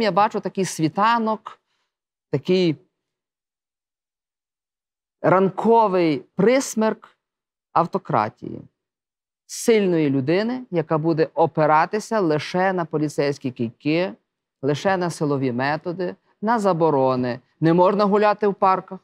Я бачу такий світанок, такий ранковий присмерк автократії, сильної людини, яка буде опиратися лише на поліцейські кійки, лише на силові методи, на заборони. Не можна гуляти в парках,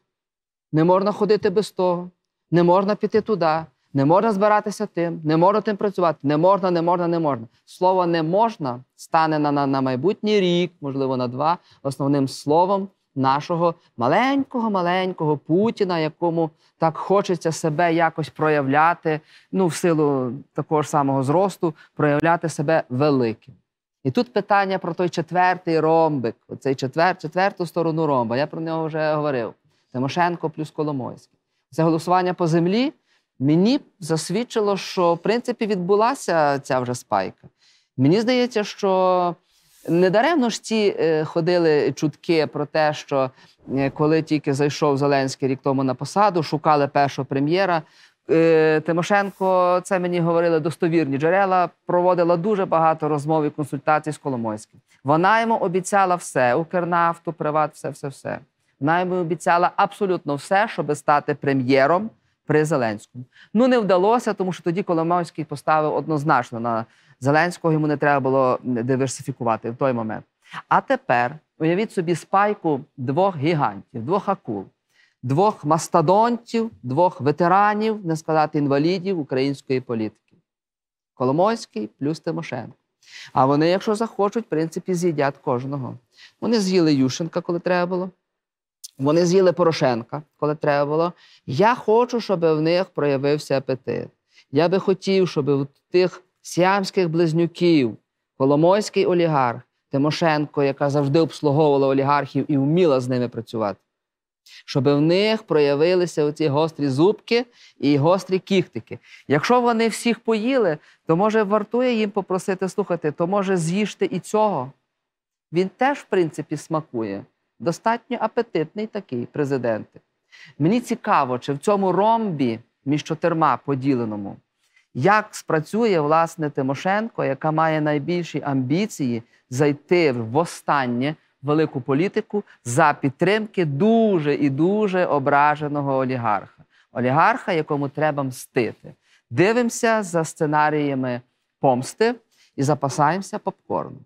не можна ходити без того, не можна піти туди. Не можна збиратися тим, не можна тим працювати, не можна, не можна, не можна. Слово не можна стане на, на, на майбутній рік, можливо, на два, основним словом нашого маленького-маленького Путіна, якому так хочеться себе якось проявляти, ну, в силу такого ж самого зросту, проявляти себе великим. І тут питання про той четвертий ромбик, оцей четвер, четверту сторону ромба. Я про нього вже говорив. Тимошенко плюс Коломойський. Це голосування по землі мені засвідчило, що в принципі відбулася ця вже спайка. Мені здається, що недаремно ж ті е, ходили чутки про те, що е, коли тільки зайшов Зеленський рік тому на посаду, шукали першого прем'єра. Е, Тимошенко, це мені говорили достовірні джерела, проводила дуже багато розмов і консультацій з Коломойським. Вона йому обіцяла все: Укрнафту, приват, все, все, все. Вона йому обіцяла абсолютно все, щоб стати прем'єром при Зеленському. Ну не вдалося, тому що тоді Коломойський поставив однозначно на Зеленського, йому не треба було диверсифікувати в той момент. А тепер уявіть собі спайку двох гігантів, двох акул, двох мастодонтів, двох ветеранів, не сказати інвалідів української політики. Коломойський плюс Тимошенко. А вони, якщо захочуть, в принципі, з'їдять кожного. Вони з'їли Ющенка, коли треба було. Вони з'їли Порошенка, коли треба було. Я хочу, щоб в них проявився апетит. Я би хотів, щоб у тих сіамських близнюків, Коломойський олігарх, Тимошенко, яка завжди обслуговувала олігархів і вміла з ними працювати, щоб в них проявилися оці гострі зубки і гострі кіхтики. Якщо вони всіх поїли, то може вартує їм попросити слухати, то може з'їжте і цього. Він теж, в принципі, смакує достатньо апетитний такий президент. Мені цікаво, чи в цьому ромбі між чотирма поділеному, як спрацює власне Тимошенко, яка має найбільші амбіції зайти в останнє велику політику за підтримки дуже і дуже ображеного олігарха, олігарха, якому треба мстити. Дивимося за сценаріями помсти і запасаємося попкорном.